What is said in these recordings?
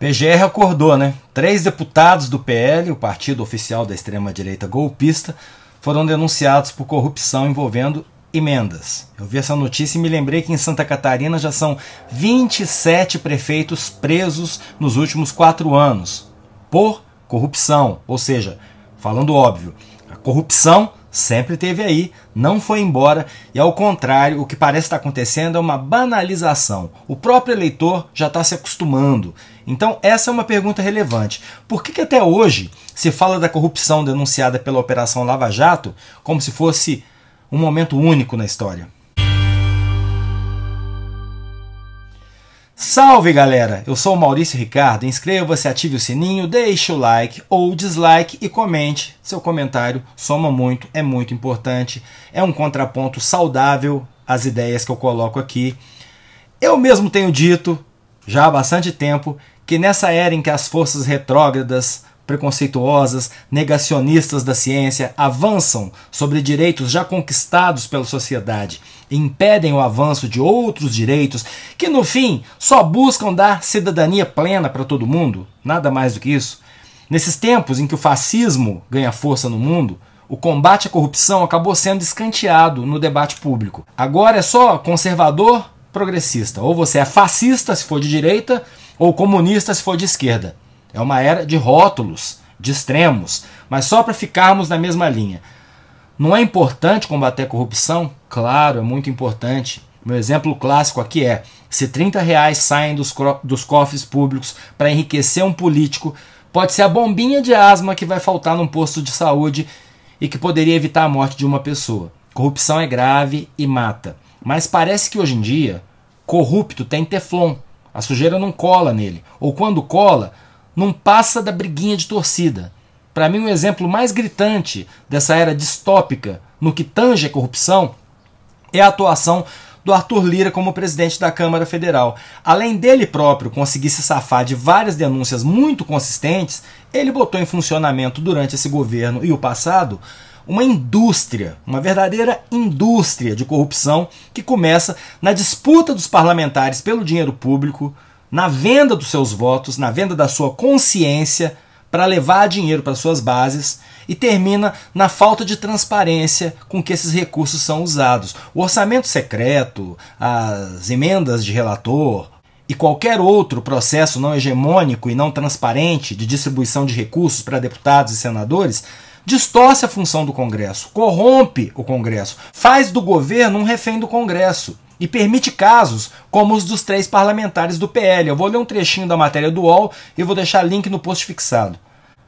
PGR acordou, né? Três deputados do PL, o partido oficial da extrema-direita golpista, foram denunciados por corrupção envolvendo emendas. Eu vi essa notícia e me lembrei que em Santa Catarina já são 27 prefeitos presos nos últimos quatro anos por corrupção. Ou seja, falando óbvio, a corrupção sempre teve aí, não foi embora, e ao contrário, o que parece estar acontecendo é uma banalização. O próprio eleitor já está se acostumando. Então, essa é uma pergunta relevante. Por que, que até hoje se fala da corrupção denunciada pela Operação Lava Jato como se fosse um momento único na história? Salve galera! Eu sou Maurício Ricardo. Inscreva-se, ative o sininho, deixe o like ou dislike e comente. Seu comentário soma muito, é muito importante. É um contraponto saudável às ideias que eu coloco aqui. Eu mesmo tenho dito, já há bastante tempo, que nessa era em que as forças retrógradas preconceituosas, negacionistas da ciência avançam sobre direitos já conquistados pela sociedade e impedem o avanço de outros direitos que, no fim, só buscam dar cidadania plena para todo mundo, nada mais do que isso. Nesses tempos em que o fascismo ganha força no mundo, o combate à corrupção acabou sendo escanteado no debate público. Agora é só conservador progressista. Ou você é fascista se for de direita, ou comunista se for de esquerda. É uma era de rótulos, de extremos, mas só para ficarmos na mesma linha. Não é importante combater a corrupção? Claro, é muito importante. Meu exemplo clássico aqui é: se 30 reais saem dos, dos cofres públicos para enriquecer um político, pode ser a bombinha de asma que vai faltar num posto de saúde e que poderia evitar a morte de uma pessoa. Corrupção é grave e mata. Mas parece que hoje em dia, corrupto tem teflon. A sujeira não cola nele. Ou quando cola, não passa da briguinha de torcida. Para mim, o um exemplo mais gritante dessa era distópica no que tange a corrupção é a atuação do Arthur Lira como presidente da Câmara Federal. Além dele próprio conseguir se safar de várias denúncias muito consistentes, ele botou em funcionamento durante esse governo e o passado uma indústria, uma verdadeira indústria de corrupção que começa na disputa dos parlamentares pelo dinheiro público, na venda dos seus votos, na venda da sua consciência, para levar dinheiro para suas bases e termina na falta de transparência com que esses recursos são usados. O orçamento secreto, as emendas de relator e qualquer outro processo não hegemônico e não transparente de distribuição de recursos para deputados e senadores distorce a função do Congresso, corrompe o Congresso, faz do governo um refém do Congresso e permite casos como os dos três parlamentares do PL. Eu vou ler um trechinho da matéria do UOL e vou deixar link no post fixado.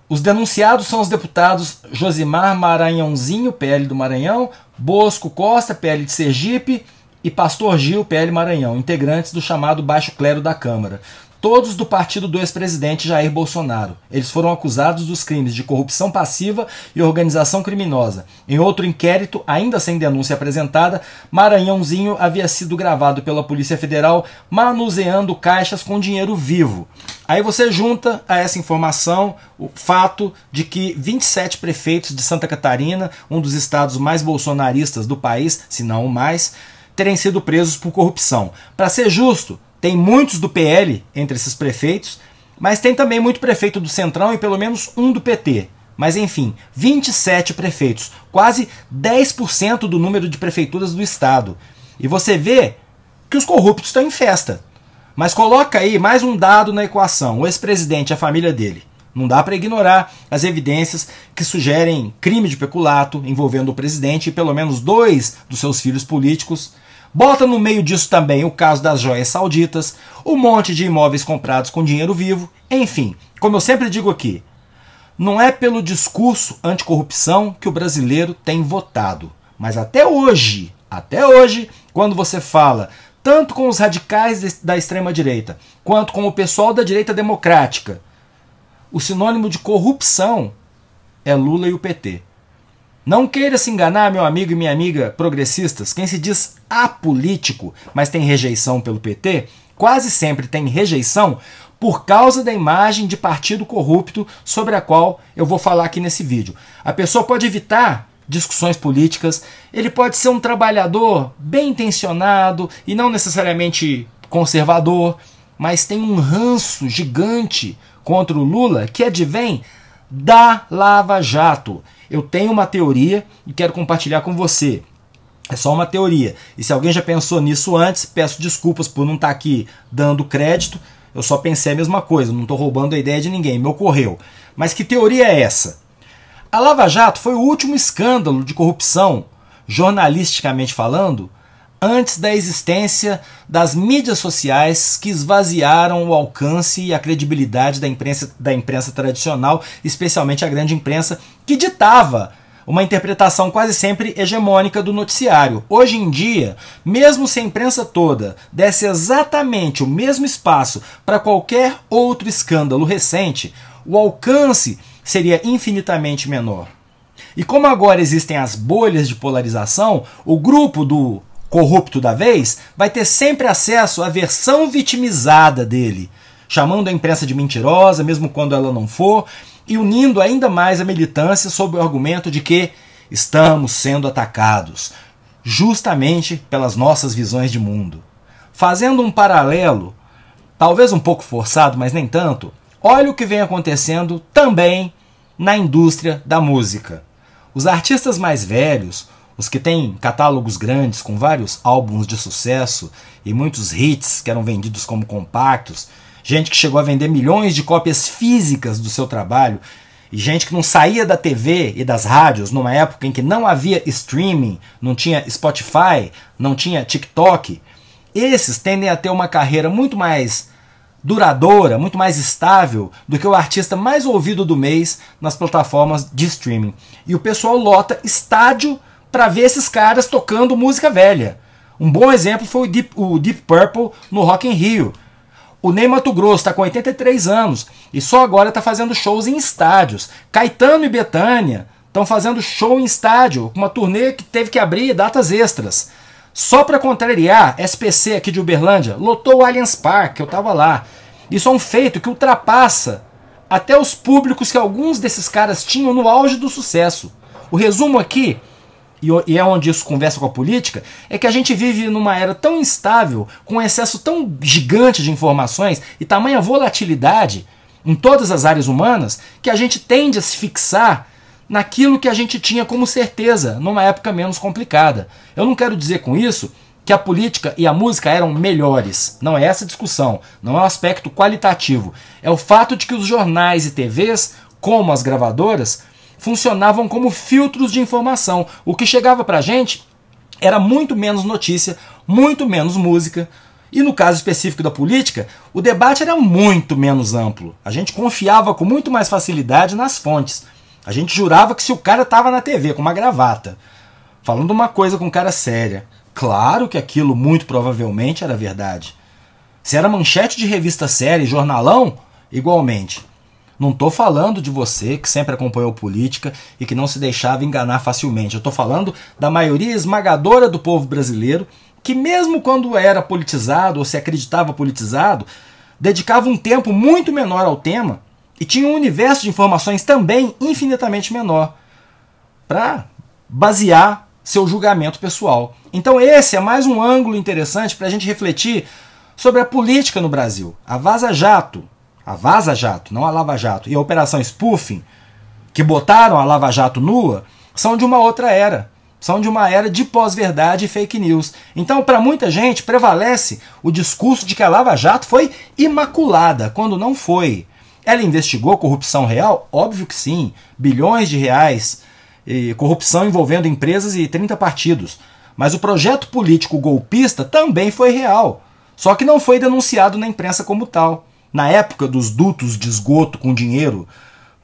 Os denunciados são os deputados Josimar Maranhãozinho, PL do Maranhão, Bosco Costa, PL de Sergipe, e Pastor Gil, PL Maranhão, integrantes do chamado Baixo Clero da Câmara todos do partido do ex-presidente Jair Bolsonaro. Eles foram acusados dos crimes de corrupção passiva e organização criminosa. Em outro inquérito, ainda sem denúncia apresentada, Maranhãozinho havia sido gravado pela Polícia Federal manuseando caixas com dinheiro vivo. Aí você junta a essa informação o fato de que 27 prefeitos de Santa Catarina, um dos estados mais bolsonaristas do país, se não o mais, terem sido presos por corrupção. Para ser justo, tem muitos do PL entre esses prefeitos, mas tem também muito prefeito do Centrão e pelo menos um do PT. Mas enfim, 27 prefeitos, quase 10% do número de prefeituras do estado. E você vê que os corruptos estão em festa. Mas coloca aí mais um dado na equação: o ex-presidente e a família dele. Não dá para ignorar as evidências que sugerem crime de peculato envolvendo o presidente e pelo menos dois dos seus filhos políticos Bota no meio disso também o caso das joias sauditas, o um monte de imóveis comprados com dinheiro vivo, enfim, como eu sempre digo aqui, não é pelo discurso anticorrupção que o brasileiro tem votado, mas até hoje, até hoje, quando você fala tanto com os radicais da extrema direita quanto com o pessoal da direita democrática, o sinônimo de corrupção é Lula e o PT. Não queira se enganar, meu amigo e minha amiga progressistas. Quem se diz apolítico, mas tem rejeição pelo PT, quase sempre tem rejeição por causa da imagem de partido corrupto sobre a qual eu vou falar aqui nesse vídeo. A pessoa pode evitar discussões políticas, ele pode ser um trabalhador bem intencionado e não necessariamente conservador, mas tem um ranço gigante contra o Lula que advém da Lava Jato eu tenho uma teoria e quero compartilhar com você. É só uma teoria. E se alguém já pensou nisso antes, peço desculpas por não estar tá aqui dando crédito. Eu só pensei a mesma coisa, não estou roubando a ideia de ninguém, me ocorreu. Mas que teoria é essa? A Lava Jato foi o último escândalo de corrupção, jornalisticamente falando, antes da existência das mídias sociais que esvaziaram o alcance e a credibilidade da imprensa, da imprensa tradicional, especialmente a grande imprensa, que ditava uma interpretação quase sempre hegemônica do noticiário. Hoje em dia, mesmo se a imprensa toda desse exatamente o mesmo espaço para qualquer outro escândalo recente, o alcance seria infinitamente menor. E como agora existem as bolhas de polarização, o grupo do corrupto da vez vai ter sempre acesso à versão vitimizada dele, chamando a imprensa de mentirosa, mesmo quando ela não for, e unindo ainda mais a militância sob o argumento de que estamos sendo atacados, justamente pelas nossas visões de mundo. Fazendo um paralelo, talvez um pouco forçado, mas nem tanto, olha o que vem acontecendo também na indústria da música. Os artistas mais velhos, os que têm catálogos grandes com vários álbuns de sucesso e muitos hits que eram vendidos como compactos, gente que chegou a vender milhões de cópias físicas do seu trabalho, e gente que não saía da TV e das rádios numa época em que não havia streaming, não tinha Spotify, não tinha TikTok, esses tendem a ter uma carreira muito mais duradoura, muito mais estável do que o artista mais ouvido do mês nas plataformas de streaming. E o pessoal lota estádio para ver esses caras tocando música velha. Um bom exemplo foi o Deep, o Deep Purple no Rock in Rio. O Ney Mato Grosso está com 83 anos e só agora está fazendo shows em estádios. Caetano e Betânia estão fazendo show em estádio, com uma turnê que teve que abrir datas extras. Só para contrariar, SPC aqui de Uberlândia lotou o Allianz Park, eu estava lá. Isso é um feito que ultrapassa até os públicos que alguns desses caras tinham no auge do sucesso. O resumo aqui e, é onde isso conversa com a política, é que a gente vive numa era tão instável, com excesso tão gigante de informações e tamanha volatilidade em todas as áreas humanas, que a gente tende a se fixar naquilo que a gente tinha como certeza numa época menos complicada. Eu não quero dizer com isso que a política e a música eram melhores. Não é essa discussão, não é um aspecto qualitativo. É o fato de que os jornais e TVs, como as gravadoras, funcionavam como filtros de informação. O que chegava para a gente era muito menos notícia, muito menos música. E no caso específico da política, o debate era muito menos amplo. A gente confiava com muito mais facilidade nas fontes. A gente jurava que se o cara estava na TV com uma gravata, falando uma coisa com cara séria, claro que aquilo muito provavelmente era verdade. Se era manchete de revista séria e jornalão, igualmente. Não estou falando de você que sempre acompanhou política e que não se deixava enganar facilmente. Eu estou falando da maioria esmagadora do povo brasileiro que, mesmo quando era politizado ou se acreditava politizado, dedicava um tempo muito menor ao tema e tinha um universo de informações também infinitamente menor para basear seu julgamento pessoal. Então, esse é mais um ângulo interessante para a gente refletir sobre a política no Brasil. A Vaza Jato a Vaza Jato, não a Lava Jato, e a Operação Spoofing, que botaram a Lava Jato nua, são de uma outra era. São de uma era de pós-verdade e fake news. Então, para muita gente, prevalece o discurso de que a Lava Jato foi imaculada, quando não foi. Ela investigou corrupção real? Óbvio que sim. Bilhões de reais. corrupção envolvendo empresas e 30 partidos. Mas o projeto político golpista também foi real. Só que não foi denunciado na imprensa como tal na época dos dutos de esgoto com dinheiro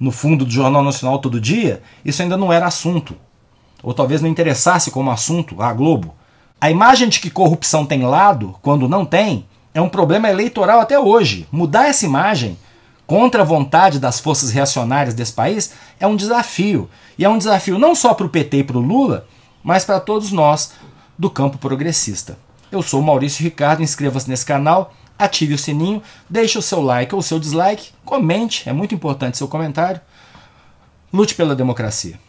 no fundo do Jornal Nacional todo dia, isso ainda não era assunto. Ou talvez não interessasse como assunto a Globo. A imagem de que corrupção tem lado, quando não tem, é um problema eleitoral até hoje. Mudar essa imagem contra a vontade das forças reacionárias desse país é um desafio. E é um desafio não só para o PT e para o Lula, mas para todos nós do campo progressista. Eu sou Maurício Ricardo, inscreva-se nesse canal ative o sininho, deixe o seu like ou o seu dislike, comente, é muito importante seu comentário. Lute pela democracia.